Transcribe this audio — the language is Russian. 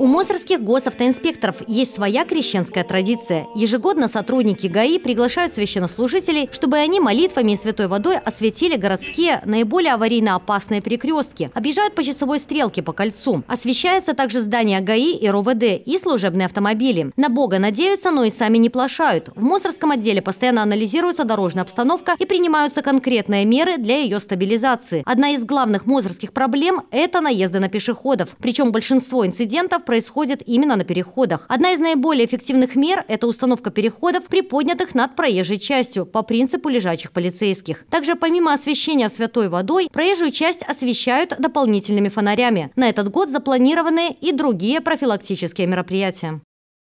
У мосорских госавтоинспекторов есть своя крещенская традиция. Ежегодно сотрудники ГАИ приглашают священнослужителей, чтобы они молитвами и святой водой осветили городские наиболее аварийно опасные перекрестки, объезжают по часовой стрелке по кольцу. Освещается также здание ГАИ и РОВД и служебные автомобили. На Бога надеются, но и сами не плашают. В мосорском отделе постоянно анализируется дорожная обстановка и принимаются конкретные меры для ее стабилизации. Одна из главных мозорских проблем – это наезды на пешеходов. Причем большинство инцидентов происходит именно на переходах. Одна из наиболее эффективных мер – это установка переходов, приподнятых над проезжей частью, по принципу лежачих полицейских. Также помимо освещения святой водой, проезжую часть освещают дополнительными фонарями. На этот год запланированы и другие профилактические мероприятия.